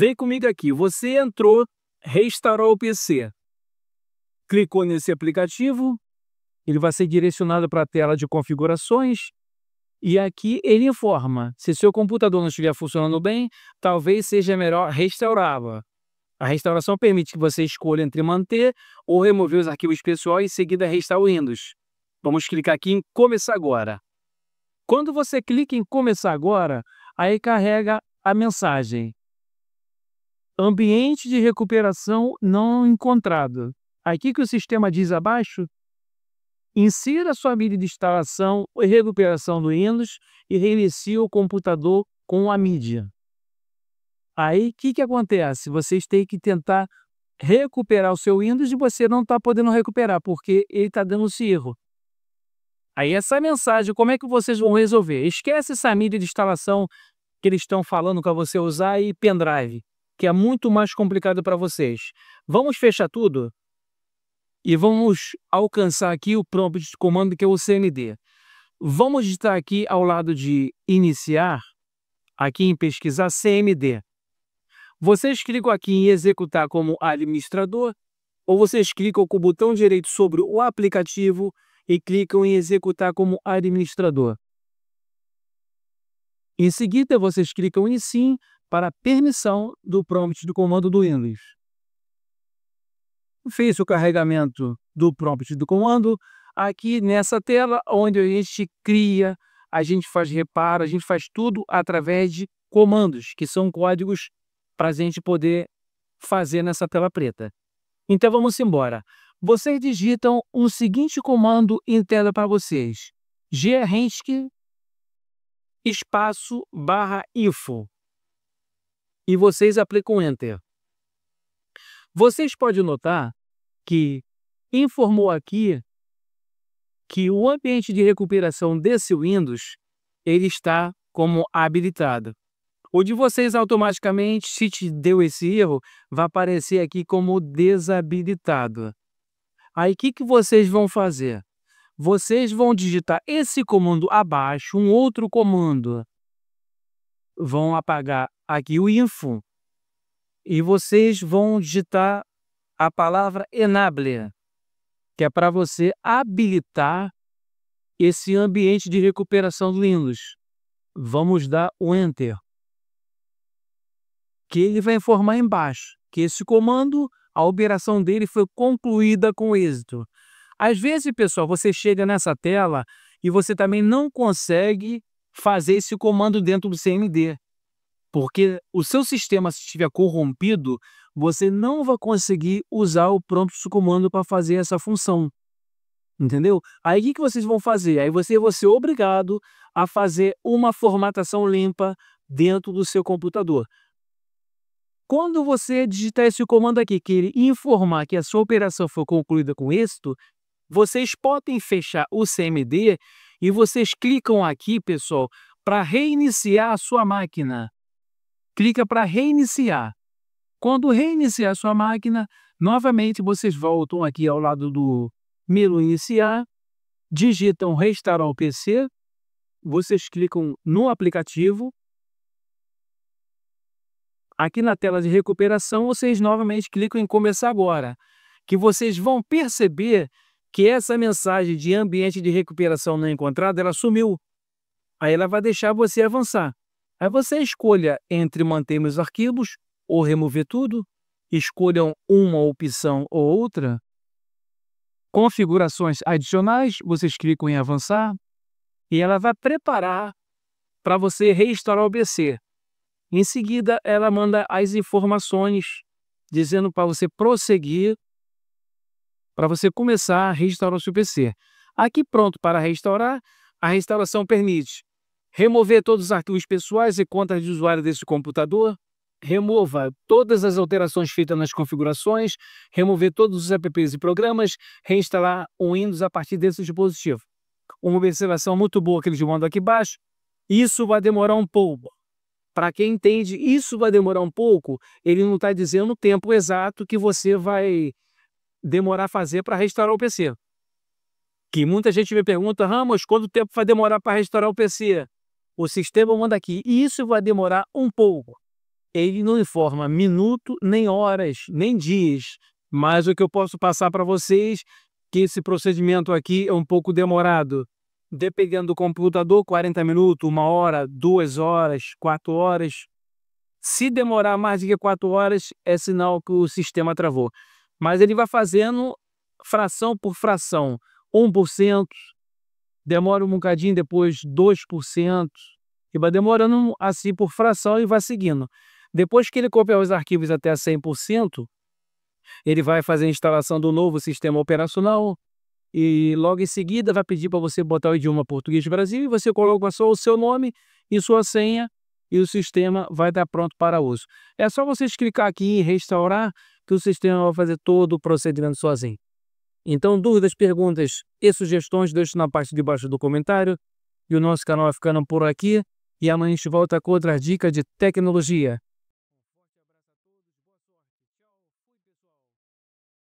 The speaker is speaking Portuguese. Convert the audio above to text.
Vem comigo aqui. Você entrou, restaurou o PC. Clicou nesse aplicativo, ele vai ser direcionado para a tela de configurações. E aqui ele informa: se seu computador não estiver funcionando bem, talvez seja melhor restaurá-lo. A restauração permite que você escolha entre manter ou remover os arquivos pessoais e em seguida restaurar o Windows. Vamos clicar aqui em Começar agora. Quando você clica em Começar agora, aí carrega a mensagem ambiente de recuperação não encontrado. Aqui que o sistema diz abaixo, insira sua mídia de instalação e recuperação do Windows e reinicie o computador com a mídia. Aí, o que, que acontece? Vocês têm que tentar recuperar o seu Windows e você não está podendo recuperar, porque ele está dando esse erro. Aí essa mensagem, como é que vocês vão resolver? Esquece essa mídia de instalação que eles estão falando para você usar e pendrive que é muito mais complicado para vocês. Vamos fechar tudo e vamos alcançar aqui o prompt de comando que é o CND. Vamos estar aqui ao lado de iniciar, aqui em pesquisar CMD. Vocês clicam aqui em executar como administrador ou vocês clicam com o botão direito sobre o aplicativo e clicam em executar como administrador. Em seguida, vocês clicam em sim para a permissão do prompt do comando do Windows. Fez o carregamento do prompt do comando aqui nessa tela, onde a gente cria, a gente faz reparo, a gente faz tudo através de comandos, que são códigos para a gente poder fazer nessa tela preta. Então vamos embora. Vocês digitam o seguinte comando em tela para vocês: gerresc espaço barra info e vocês aplicam Enter. Vocês podem notar que informou aqui que o ambiente de recuperação desse Windows ele está como habilitado. O de vocês automaticamente, se te deu esse erro, vai aparecer aqui como desabilitado. Aí o que, que vocês vão fazer? Vocês vão digitar esse comando abaixo, um outro comando vão apagar aqui o info e vocês vão digitar a palavra enable, que é para você habilitar esse ambiente de recuperação do Windows. Vamos dar o Enter. Que ele vai informar embaixo que esse comando, a operação dele foi concluída com êxito. Às vezes, pessoal, você chega nessa tela e você também não consegue fazer esse comando dentro do CMD. Porque o seu sistema, se estiver corrompido, você não vai conseguir usar o prompt comando para fazer essa função. Entendeu? Aí o que, que vocês vão fazer? Aí você vai ser obrigado a fazer uma formatação limpa dentro do seu computador. Quando você digitar esse comando aqui, que ele informar que a sua operação foi concluída com êxito, vocês podem fechar o CMD e vocês clicam aqui, pessoal, para reiniciar a sua máquina. Clica para reiniciar. Quando reiniciar a sua máquina, novamente vocês voltam aqui ao lado do menu iniciar, digitam restaurar ao PC, vocês clicam no aplicativo. Aqui na tela de recuperação, vocês novamente clicam em começar agora, que vocês vão perceber que essa mensagem de ambiente de recuperação não encontrado, ela sumiu. Aí ela vai deixar você avançar. Aí você escolha entre manter meus arquivos ou remover tudo, escolham uma opção ou outra. Configurações adicionais, vocês clicam em avançar e ela vai preparar para você reinstalar o BC. Em seguida, ela manda as informações dizendo para você prosseguir para você começar a restaurar o seu PC. Aqui pronto para restaurar, a restauração permite remover todos os arquivos pessoais e contas de usuário desse computador, remova todas as alterações feitas nas configurações, remover todos os apps e programas, reinstalar o Windows a partir desse dispositivo. Uma observação muito boa que eles mandam aqui embaixo, isso vai demorar um pouco. Para quem entende, isso vai demorar um pouco, ele não está dizendo o tempo exato que você vai demorar a fazer para restaurar o PC. Que muita gente me pergunta, Ramos, quanto tempo vai demorar para restaurar o PC? O sistema manda aqui, e isso vai demorar um pouco. Ele não informa minuto, nem horas, nem dias. Mas o que eu posso passar para vocês que esse procedimento aqui é um pouco demorado. Dependendo do computador, 40 minutos, uma hora, duas horas, quatro horas. Se demorar mais do que quatro horas, é sinal que o sistema travou. Mas ele vai fazendo fração por fração. 1%, demora um bocadinho, depois 2%, e vai demorando assim por fração e vai seguindo. Depois que ele copiar os arquivos até 100%, ele vai fazer a instalação do novo sistema operacional e logo em seguida vai pedir para você botar o idioma português Brasil e você coloca só o seu nome e sua senha e o sistema vai estar pronto para uso. É só vocês clicar aqui em restaurar que o sistema vai fazer todo o procedimento sozinho. Então, dúvidas, perguntas e sugestões deixe na parte de baixo do comentário. E o nosso canal vai ficando por aqui. E amanhã a gente volta com outras dicas de tecnologia.